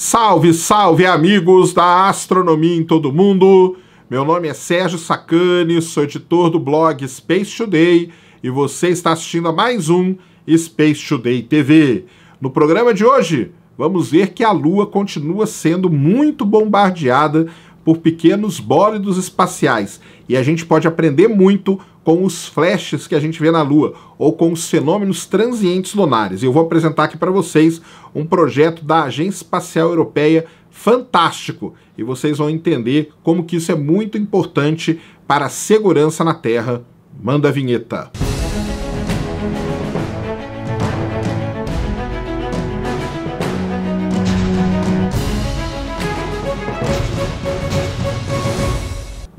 Salve, salve amigos da astronomia em todo mundo. Meu nome é Sérgio Sacani, sou editor do blog Space Today e você está assistindo a mais um Space Today TV. No programa de hoje, vamos ver que a Lua continua sendo muito bombardeada por pequenos bólidos espaciais e a gente pode aprender muito com os flashes que a gente vê na Lua ou com os fenômenos transientes lunares. E eu vou apresentar aqui para vocês um projeto da Agência Espacial Europeia fantástico e vocês vão entender como que isso é muito importante para a segurança na Terra. Manda a vinheta.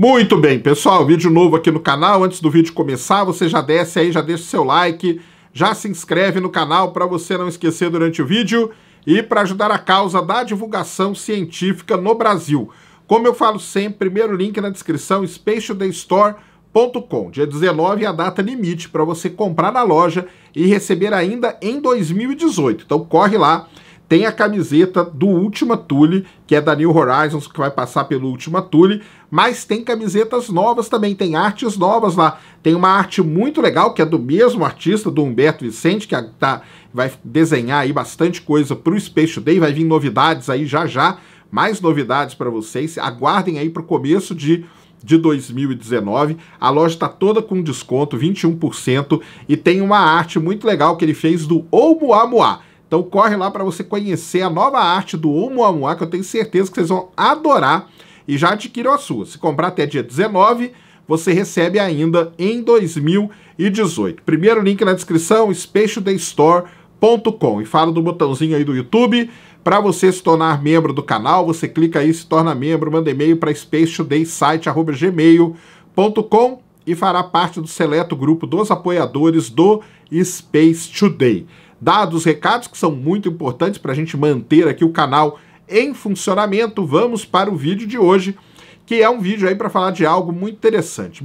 Muito bem, pessoal, vídeo novo aqui no canal. Antes do vídeo começar, você já desce aí, já deixa o seu like, já se inscreve no canal para você não esquecer durante o vídeo e para ajudar a causa da divulgação científica no Brasil. Como eu falo sempre, primeiro link na descrição, spacetodaystore.com. Dia 19 é a data limite para você comprar na loja e receber ainda em 2018. Então corre lá tem a camiseta do última Tule, que é da New Horizons, que vai passar pelo última Tule, mas tem camisetas novas também, tem artes novas lá. Tem uma arte muito legal, que é do mesmo artista, do Humberto Vicente, que tá, vai desenhar aí bastante coisa para o Space Day, vai vir novidades aí já já, mais novidades para vocês. Aguardem aí para o começo de de 2019. A loja está toda com desconto, 21%, e tem uma arte muito legal que ele fez do Oumuamua. Então corre lá para você conhecer a nova arte do Oumuamua, que eu tenho certeza que vocês vão adorar e já adquiram a sua. Se comprar até dia 19, você recebe ainda em 2018. Primeiro link na descrição, specialdaystore.com. E fala do botãozinho aí do YouTube para você se tornar membro do canal. Você clica aí, se torna membro, manda e-mail para specialdaysite.gmail.com e fará parte do seleto grupo dos apoiadores do Space Today. Dados os recados que são muito importantes para a gente manter aqui o canal em funcionamento, vamos para o vídeo de hoje, que é um vídeo aí para falar de algo muito interessante.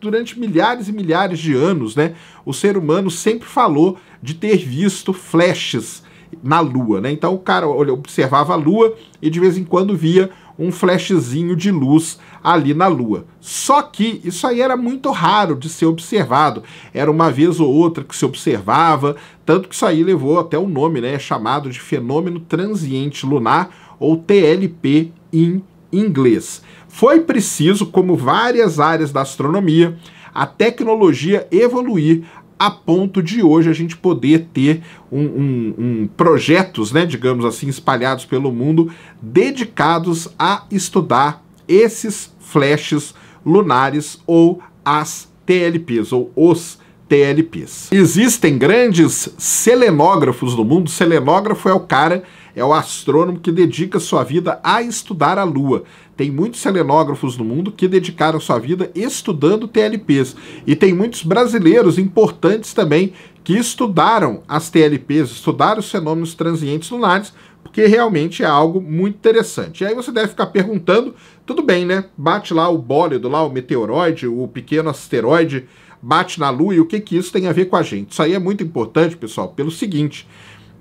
durante milhares e milhares de anos, né, o ser humano sempre falou de ter visto flashes na Lua, né? Então o cara observava a Lua e de vez em quando via um flashzinho de luz ali na Lua. Só que isso aí era muito raro de ser observado. Era uma vez ou outra que se observava, tanto que isso aí levou até o nome, né? Chamado de fenômeno transiente lunar ou TLP em inglês. Foi preciso, como várias áreas da astronomia, a tecnologia evoluir a ponto de hoje a gente poder ter um, um, um projetos, né, digamos assim, espalhados pelo mundo, dedicados a estudar esses flashes lunares ou as TLPs ou os TLPs. Existem grandes selenógrafos no mundo. Selenógrafo é o cara, é o astrônomo que dedica sua vida a estudar a Lua. Tem muitos selenógrafos no mundo que dedicaram sua vida estudando TLPs. E tem muitos brasileiros importantes também que estudaram as TLPs, estudaram os fenômenos transientes lunares, porque realmente é algo muito interessante. E aí você deve ficar perguntando, tudo bem, né? Bate lá o bólido, lá o meteoroide, o pequeno asteroide, bate na Lua e o que, que isso tem a ver com a gente? Isso aí é muito importante, pessoal, pelo seguinte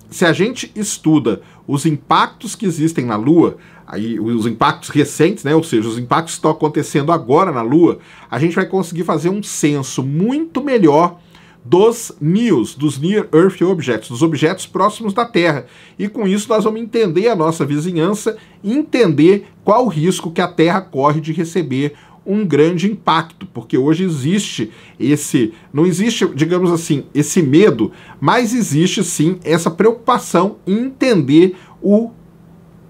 se a gente estuda os impactos que existem na Lua, aí os impactos recentes, né, ou seja, os impactos que estão acontecendo agora na Lua, a gente vai conseguir fazer um censo muito melhor dos NEOs, dos Near Earth Objects, dos objetos próximos da Terra. E com isso nós vamos entender a nossa vizinhança entender qual o risco que a Terra corre de receber um grande impacto, porque hoje existe esse, não existe, digamos assim, esse medo, mas existe sim essa preocupação em entender o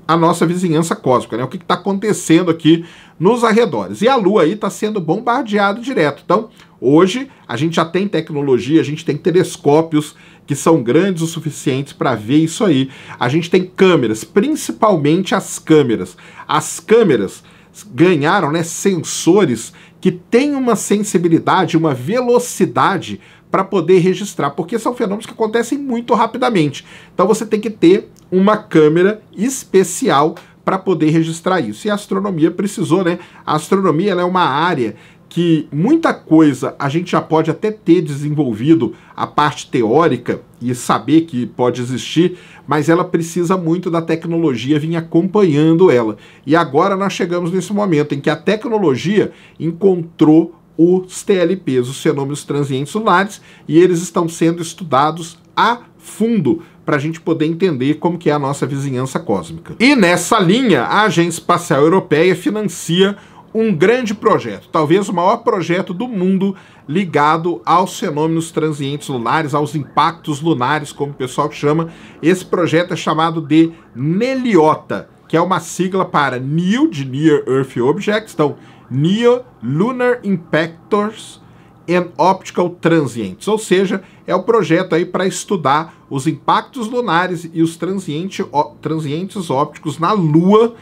a nossa vizinhança cósmica, né? O que está acontecendo aqui nos arredores. E a Lua aí está sendo bombardeada direto. Então, hoje a gente já tem tecnologia, a gente tem telescópios que são grandes o suficiente para ver isso aí. A gente tem câmeras, principalmente as câmeras. As câmeras ganharam, né, sensores que têm uma sensibilidade, uma velocidade para poder registrar, porque são fenômenos que acontecem muito rapidamente. Então você tem que ter uma câmera especial para poder registrar isso. E a astronomia precisou, né? A astronomia é uma área que muita coisa a gente já pode até ter desenvolvido a parte teórica e saber que pode existir, mas ela precisa muito da tecnologia vir acompanhando ela. E agora nós chegamos nesse momento em que a tecnologia encontrou os TLPs, os fenômenos transientes lunares, e eles estão sendo estudados a fundo para a gente poder entender como que é a nossa vizinhança cósmica. E nessa linha, a Agência Espacial Europeia financia um grande projeto, talvez o maior projeto do mundo ligado aos fenômenos transientes lunares, aos impactos lunares, como o pessoal chama. Esse projeto é chamado de NELIOTA, que é uma sigla para New de Near Earth Objects, então Neo Lunar Impactors and Optical Transients, ou seja, é o projeto aí para estudar os impactos lunares e os transiente, transientes ópticos na Lua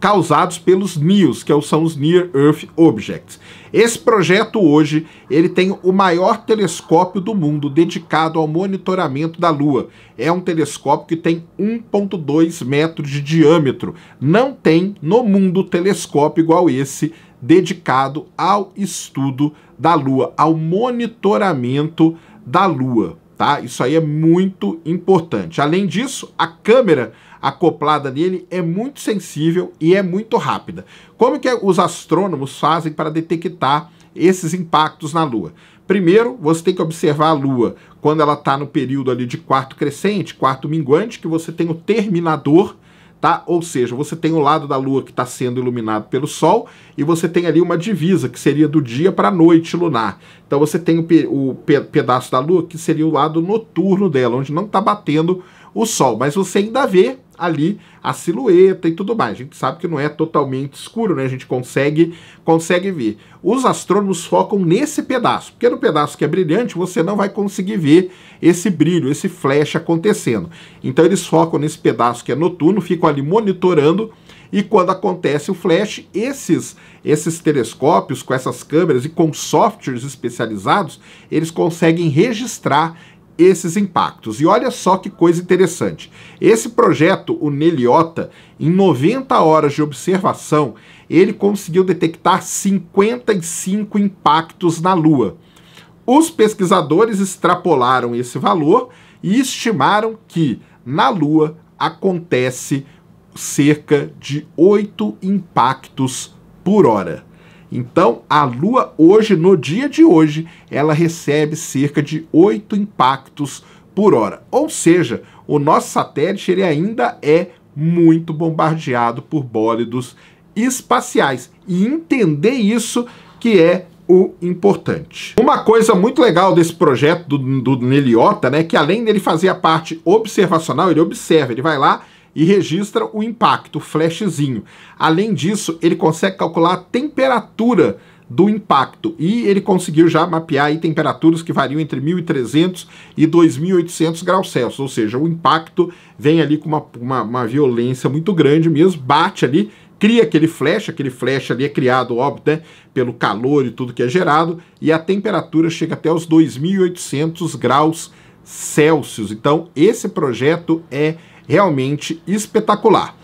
causados pelos NEOs, que são os Near Earth Objects. Esse projeto hoje, ele tem o maior telescópio do mundo dedicado ao monitoramento da Lua. É um telescópio que tem 1.2 metros de diâmetro. Não tem no mundo telescópio igual esse dedicado ao estudo da Lua, ao monitoramento da Lua. Tá? Isso aí é muito importante. Além disso, a câmera acoplada nele é muito sensível e é muito rápida. Como que os astrônomos fazem para detectar esses impactos na Lua? Primeiro, você tem que observar a Lua quando ela está no período ali de quarto crescente, quarto minguante, que você tem o terminador tá? Ou seja, você tem o lado da Lua que está sendo iluminado pelo Sol e você tem ali uma divisa que seria do dia para a noite lunar. Então você tem o, pe o pe pedaço da Lua que seria o lado noturno dela, onde não está batendo o sol, mas você ainda vê ali a silhueta e tudo mais. A gente sabe que não é totalmente escuro, né? A gente consegue consegue ver. Os astrônomos focam nesse pedaço, porque no pedaço que é brilhante você não vai conseguir ver esse brilho, esse flash acontecendo. Então eles focam nesse pedaço que é noturno, ficam ali monitorando e quando acontece o flash, esses esses telescópios com essas câmeras e com softwares especializados, eles conseguem registrar esses impactos. E olha só que coisa interessante. Esse projeto, o Neliota, em 90 horas de observação, ele conseguiu detectar 55 impactos na Lua. Os pesquisadores extrapolaram esse valor e estimaram que na Lua acontece cerca de 8 impactos por hora. Então, a Lua hoje, no dia de hoje, ela recebe cerca de 8 impactos por hora. Ou seja, o nosso satélite ele ainda é muito bombardeado por bólidos espaciais. E entender isso que é o importante. Uma coisa muito legal desse projeto do, do Neliota, né, que além dele fazer a parte observacional, ele observa, ele vai lá e registra o impacto, o flashzinho. Além disso, ele consegue calcular a temperatura do impacto e ele conseguiu já mapear temperaturas que variam entre 1.300 e 2.800 graus Celsius, ou seja, o impacto vem ali com uma, uma, uma violência muito grande mesmo, bate ali cria aquele flash, aquele flash ali é criado, óbvio, né, pelo calor e tudo que é gerado, e a temperatura chega até os 2.800 graus Celsius. Então, esse projeto é realmente espetacular.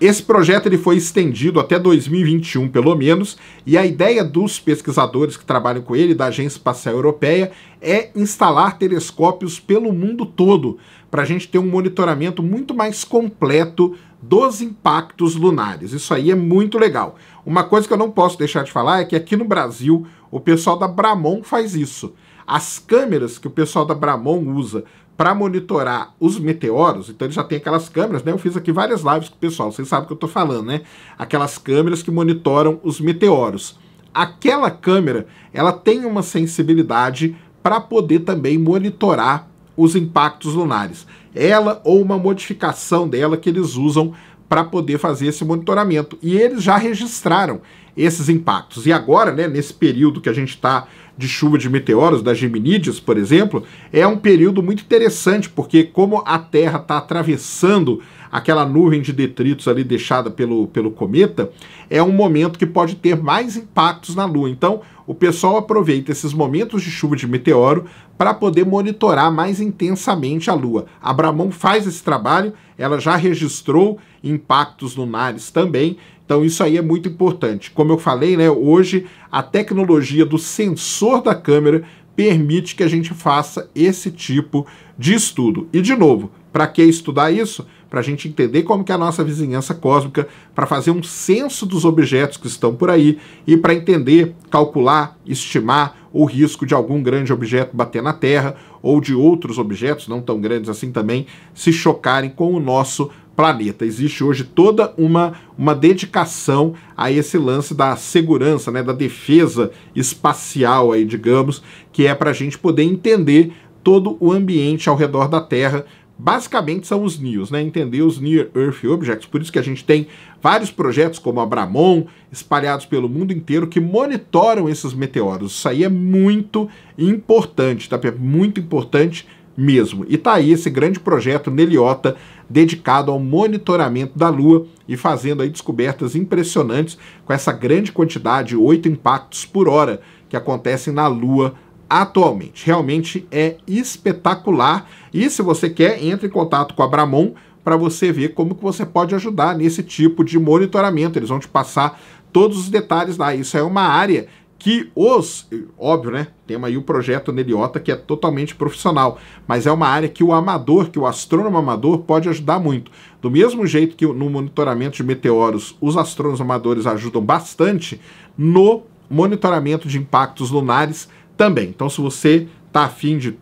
Esse projeto ele foi estendido até 2021, pelo menos, e a ideia dos pesquisadores que trabalham com ele, da Agência Espacial Europeia, é instalar telescópios pelo mundo todo, para a gente ter um monitoramento muito mais completo dos impactos lunares. Isso aí é muito legal. Uma coisa que eu não posso deixar de falar é que aqui no Brasil, o pessoal da Bramon faz isso. As câmeras que o pessoal da Bramon usa para monitorar os meteoros, então ele já tem aquelas câmeras, né? Eu fiz aqui várias lives com o pessoal, vocês sabem o que eu estou falando, né? Aquelas câmeras que monitoram os meteoros. Aquela câmera, ela tem uma sensibilidade para poder também monitorar os impactos lunares. Ela ou uma modificação dela que eles usam para poder fazer esse monitoramento. E eles já registraram esses impactos. E agora, né, nesse período que a gente está de chuva de meteoros, das Geminídeas, por exemplo, é um período muito interessante, porque como a Terra está atravessando aquela nuvem de detritos ali deixada pelo, pelo cometa, é um momento que pode ter mais impactos na Lua. Então, o pessoal aproveita esses momentos de chuva de meteoro para poder monitorar mais intensamente a Lua. A Bramon faz esse trabalho, ela já registrou impactos lunares também, então isso aí é muito importante. Como eu falei, né, hoje a tecnologia do sensor da câmera permite que a gente faça esse tipo de estudo. E de novo, para que estudar isso? Para a gente entender como que é a nossa vizinhança cósmica, para fazer um censo dos objetos que estão por aí e para entender, calcular, estimar o risco de algum grande objeto bater na Terra ou de outros objetos não tão grandes assim também se chocarem com o nosso planeta. Existe hoje toda uma, uma dedicação a esse lance da segurança, né, da defesa espacial, aí, digamos, que é para a gente poder entender todo o ambiente ao redor da Terra. Basicamente são os NEOs, né? Entender os Near Earth Objects. Por isso que a gente tem vários projetos como Abramon, espalhados pelo mundo inteiro, que monitoram esses meteoros. Isso aí é muito importante, tá? É muito importante mesmo. E tá aí esse grande projeto Neliota dedicado ao monitoramento da Lua e fazendo aí descobertas impressionantes com essa grande quantidade, oito impactos por hora, que acontecem na Lua atualmente. Realmente é espetacular. E se você quer, entre em contato com a Bramon para você ver como que você pode ajudar nesse tipo de monitoramento. Eles vão te passar todos os detalhes lá. Isso é uma área que os, óbvio, né? Temos aí o projeto Neliota que é totalmente profissional, mas é uma área que o amador, que o astrônomo amador pode ajudar muito. Do mesmo jeito que no monitoramento de meteoros, os astrônomos amadores ajudam bastante no monitoramento de impactos lunares também. Então, se você está afim de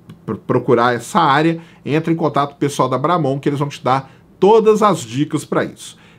procurar essa área, entre em contato com o pessoal da Bramon que eles vão te dar todas as dicas para isso.